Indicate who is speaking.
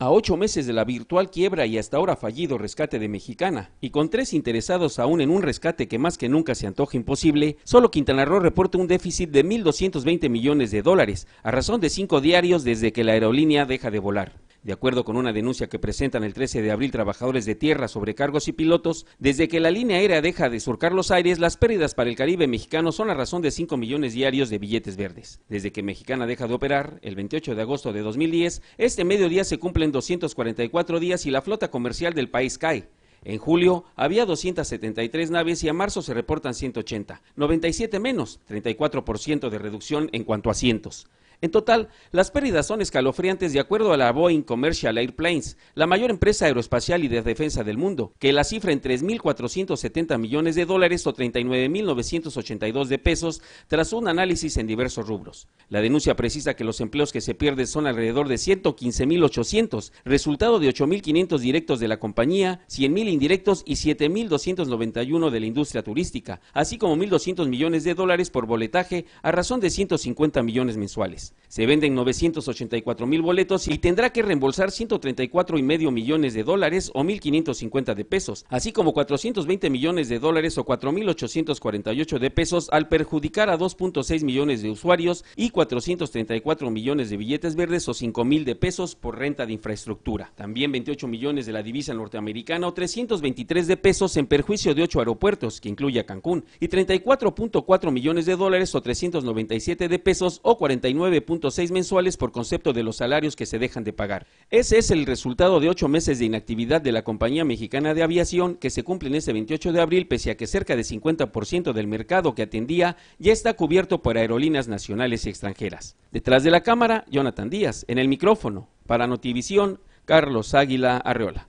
Speaker 1: A ocho meses de la virtual quiebra y hasta ahora fallido rescate de Mexicana, y con tres interesados aún en un rescate que más que nunca se antoja imposible, solo Quintana Roo reporta un déficit de 1.220 millones de dólares, a razón de cinco diarios desde que la aerolínea deja de volar. De acuerdo con una denuncia que presentan el 13 de abril trabajadores de tierra, sobre cargos y pilotos, desde que la línea aérea deja de surcar los aires, las pérdidas para el Caribe mexicano son la razón de 5 millones diarios de billetes verdes. Desde que Mexicana deja de operar, el 28 de agosto de 2010, este mediodía se cumplen 244 días y la flota comercial del país cae. En julio había 273 naves y a marzo se reportan 180, 97 menos, 34% de reducción en cuanto a asientos. En total, las pérdidas son escalofriantes de acuerdo a la Boeing Commercial Airplanes, la mayor empresa aeroespacial y de defensa del mundo, que la cifra en 3.470 millones de dólares o 39.982 de pesos tras un análisis en diversos rubros. La denuncia precisa que los empleos que se pierden son alrededor de 115.800, resultado de 8.500 directos de la compañía, 100.000 indirectos y 7.291 de la industria turística, así como 1.200 millones de dólares por boletaje a razón de 150 millones mensuales. Se venden 984 mil boletos y tendrá que reembolsar 134,5 millones de dólares o 1.550 de pesos, así como 420 millones de dólares o 4.848 de pesos al perjudicar a 2.6 millones de usuarios y 434 millones de billetes verdes o 5,000 de pesos por renta de infraestructura. También 28 millones de la divisa norteamericana o 323 de pesos en perjuicio de 8 aeropuertos, que incluye a Cancún, y 34.4 millones de dólares o 397 de pesos o 49 seis mensuales por concepto de los salarios que se dejan de pagar. Ese es el resultado de ocho meses de inactividad de la compañía mexicana de aviación que se cumple en ese 28 de abril, pese a que cerca de 50% del mercado que atendía ya está cubierto por aerolíneas nacionales y extranjeras. Detrás de la cámara, Jonathan Díaz. En el micrófono, para Notivisión, Carlos Águila Arreola.